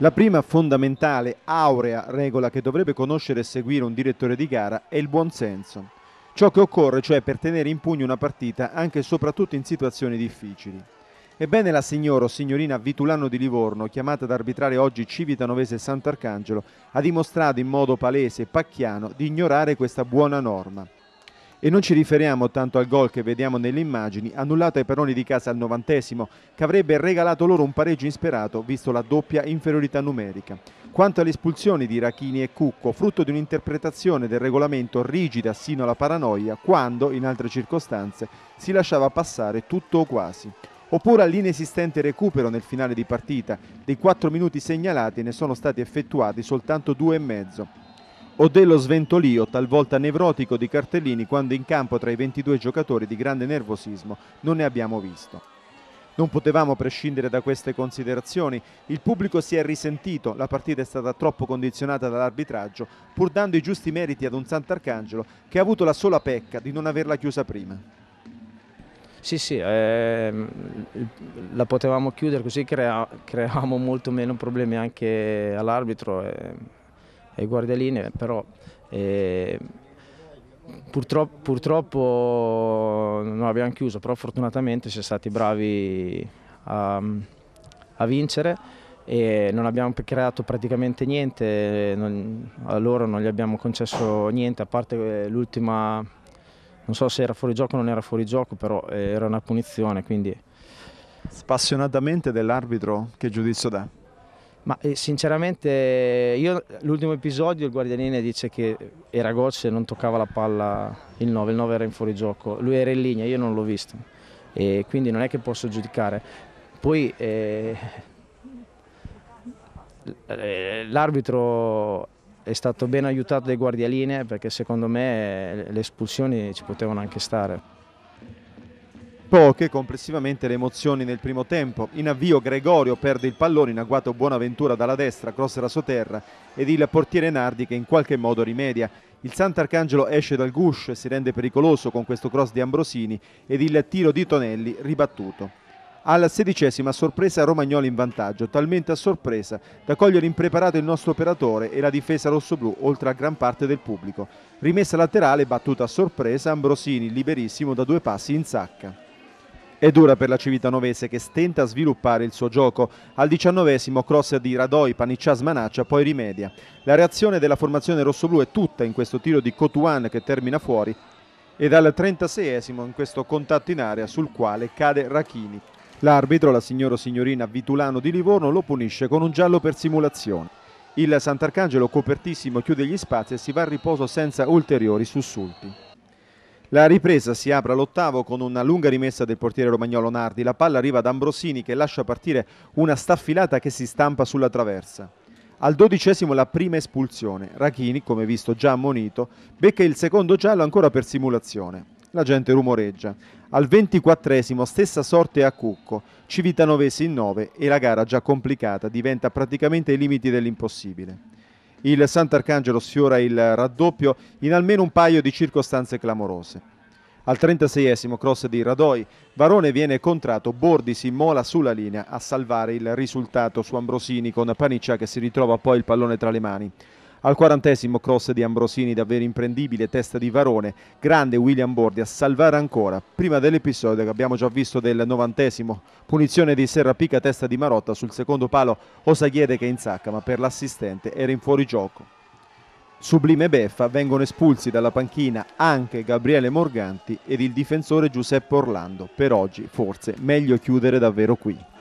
La prima fondamentale, aurea regola che dovrebbe conoscere e seguire un direttore di gara è il buonsenso. Ciò che occorre cioè per tenere in pugno una partita anche e soprattutto in situazioni difficili. Ebbene la signora o signorina Vitulano di Livorno, chiamata ad arbitrare oggi Civitanovese e Sant'Arcangelo, ha dimostrato in modo palese e pacchiano di ignorare questa buona norma. E non ci riferiamo tanto al gol che vediamo nelle immagini, annullato ai peroni di casa al novantesimo, che avrebbe regalato loro un pareggio insperato visto la doppia inferiorità numerica. Quanto alle espulsioni di Rachini e Cucco, frutto di un'interpretazione del regolamento rigida sino alla paranoia, quando, in altre circostanze, si lasciava passare tutto o quasi. Oppure all'inesistente recupero nel finale di partita, dei quattro minuti segnalati ne sono stati effettuati soltanto due e mezzo, o dello sventolio talvolta nevrotico di cartellini quando in campo tra i 22 giocatori di grande nervosismo non ne abbiamo visto. Non potevamo prescindere da queste considerazioni, il pubblico si è risentito, la partita è stata troppo condizionata dall'arbitraggio, pur dando i giusti meriti ad un Sant'Arcangelo che ha avuto la sola pecca di non averla chiusa prima. Sì, sì, ehm, la potevamo chiudere così crea, creavamo molto meno problemi anche all'arbitro. Ehm ai guardaline, però eh, purtroppo, purtroppo, non abbiamo chiuso, però fortunatamente siamo stati bravi a, a vincere e non abbiamo creato praticamente niente, non, a loro non gli abbiamo concesso niente, a parte eh, l'ultima, non so se era fuori gioco o non era fuori gioco, però eh, era una punizione. Quindi... Spassionatamente dell'arbitro, che giudizio dà? Ma eh, sinceramente io l'ultimo episodio il guardianine dice che era gocce e non toccava la palla il 9, il 9 era in fuorigioco, lui era in linea, io non l'ho visto e quindi non è che posso giudicare. Poi eh, eh l'arbitro è stato ben aiutato dai guardialine perché secondo me eh, le espulsioni ci potevano anche stare. Poche complessivamente le emozioni nel primo tempo. In avvio Gregorio perde il pallone in agguato Buonaventura dalla destra, cross era sotterra ed il portiere Nardi che in qualche modo rimedia. Il Sant'Arcangelo esce dal guscio e si rende pericoloso con questo cross di Ambrosini ed il tiro di Tonelli ribattuto. Alla sedicesima sorpresa Romagnoli in vantaggio, talmente a sorpresa da cogliere impreparato il nostro operatore e la difesa rossoblù oltre a gran parte del pubblico. Rimessa laterale, battuta a sorpresa, Ambrosini liberissimo da due passi in sacca. È dura per la Civitanovese che stenta a sviluppare il suo gioco. Al diciannovesimo cross di Radoi, Paniccia smanaccia, poi rimedia. La reazione della formazione rossoblù è tutta in questo tiro di Cotuan che termina fuori e dal 36esimo in questo contatto in area sul quale cade Rachini. L'arbitro, la signora o signorina Vitulano di Livorno, lo punisce con un giallo per simulazione. Il Sant'Arcangelo copertissimo chiude gli spazi e si va a riposo senza ulteriori sussulti. La ripresa si apre all'ottavo con una lunga rimessa del portiere romagnolo Nardi. La palla arriva ad Ambrosini che lascia partire una staffilata che si stampa sulla traversa. Al dodicesimo la prima espulsione. Rachini, come visto già ammonito, becca il secondo giallo ancora per simulazione. La gente rumoreggia. Al ventiquattresimo stessa sorte a Cucco. Civitanovesi in nove e la gara già complicata diventa praticamente ai limiti dell'impossibile il Sant'Arcangelo sfiora il raddoppio in almeno un paio di circostanze clamorose. Al 36esimo cross di Radoi, Varone viene contrato, Bordi si mola sulla linea a salvare il risultato su Ambrosini con Paniccia che si ritrova poi il pallone tra le mani. Al quarantesimo cross di Ambrosini, davvero imprendibile, testa di Varone, grande William Bordi a salvare ancora, prima dell'episodio che abbiamo già visto del novantesimo, punizione di Serrapica, testa di Marotta, sul secondo palo Osaghiede che insacca, ma per l'assistente era in fuorigioco. Sublime beffa vengono espulsi dalla panchina anche Gabriele Morganti ed il difensore Giuseppe Orlando. Per oggi forse meglio chiudere davvero qui.